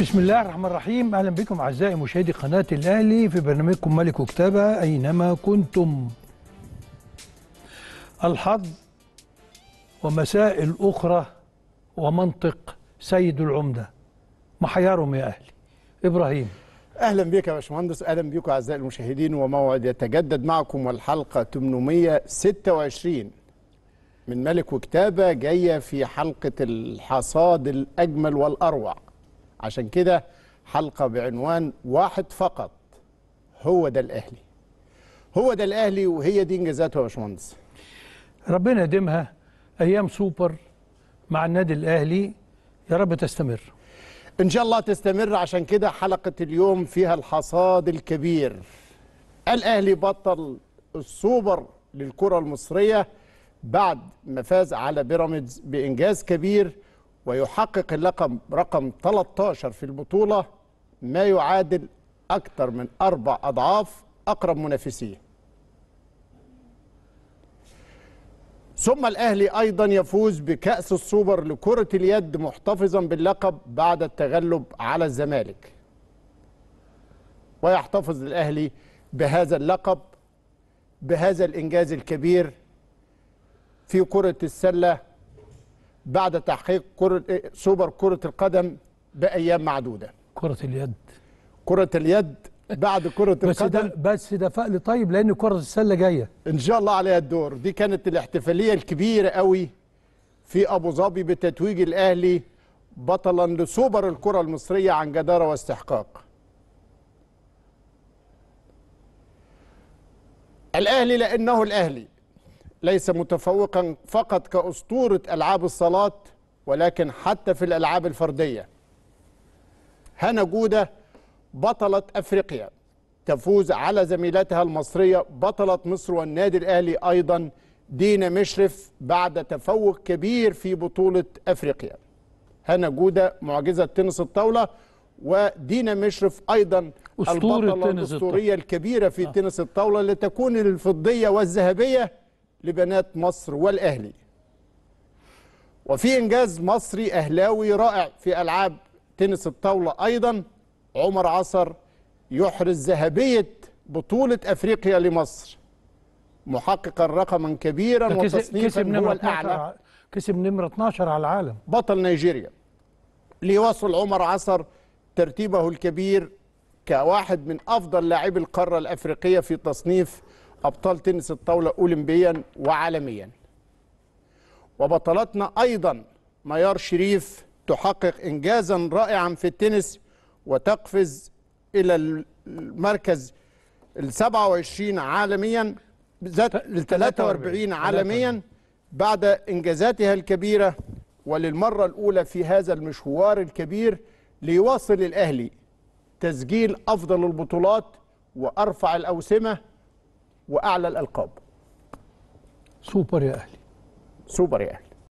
بسم الله الرحمن الرحيم اهلا بكم اعزائي مشاهدي قناه الاهلي في برنامجكم ملك وكتابه اينما كنتم الحظ ومسائل اخرى ومنطق سيد العمده محيرهم يا اهلي ابراهيم اهلا بك يا باشمهندس اهلا بكم اعزائي المشاهدين وموعد يتجدد معكم والحلقه 826 من ملك وكتابه جايه في حلقه الحصاد الاجمل والاروع عشان كده حلقة بعنوان واحد فقط هو ده الأهلي هو ده الأهلي وهي دي إنجازاته يا باشمهندس ربنا يديمها أيام سوبر مع النادي الأهلي يا رب تستمر إن شاء الله تستمر عشان كده حلقة اليوم فيها الحصاد الكبير الأهلي بطل السوبر للكرة المصرية بعد ما فاز على بيراميدز بإنجاز كبير ويحقق اللقب رقم 13 في البطولة ما يعادل أكثر من أربع أضعاف أقرب منافسيه ثم الأهلي أيضا يفوز بكأس السوبر لكرة اليد محتفظا باللقب بعد التغلب على الزمالك ويحتفظ الأهلي بهذا اللقب بهذا الإنجاز الكبير في كرة السلة بعد تحقيق كرة إيه، سوبر كرة القدم بأيام معدودة كرة اليد كرة اليد بعد كرة بس القدم ده بس ده فقل طيب لأن كرة السلة جاية إن شاء الله عليها الدور دي كانت الاحتفالية الكبيرة قوي في أبو ظبي بتتويج الأهلي بطلا لسوبر الكرة المصرية عن جدارة واستحقاق الأهلي لأنه الأهلي ليس متفوقا فقط كأسطورة ألعاب الصالات ولكن حتى في الألعاب الفردية هنا جودة بطلة أفريقيا تفوز على زميلتها المصرية بطلة مصر والنادي الأهلي أيضا دينا مشرف بعد تفوق كبير في بطولة أفريقيا هنا جودة معجزة تنس الطاولة ودينا مشرف أيضا أسطورة البطلة الأسطورية الكبيرة في آه. تنس الطاولة لتكون الفضية والذهبية لبنات مصر والأهلي وفي إنجاز مصري أهلاوي رائع في ألعاب تنس الطاولة أيضا عمر عصر يحرز ذهبية بطولة أفريقيا لمصر محققا رقما كبيرا وتصنيفا هو الأعلى كسب نمرة 12 على العالم بطل نيجيريا ليوصل عمر عصر ترتيبه الكبير كواحد من أفضل لاعبي القارة الأفريقية في تصنيف أبطال تنس الطاولة أولمبيا وعالميا وبطلتنا أيضا ميار شريف تحقق إنجازا رائعا في التنس وتقفز إلى المركز ال 27 عالميا ال 43 عالميا بعد إنجازاتها الكبيرة وللمرة الأولى في هذا المشوار الكبير ليواصل الأهلي تسجيل أفضل البطولات وأرفع الأوسمة واعلى الالقاب سوبر يا اهلي سوبر يا اهلي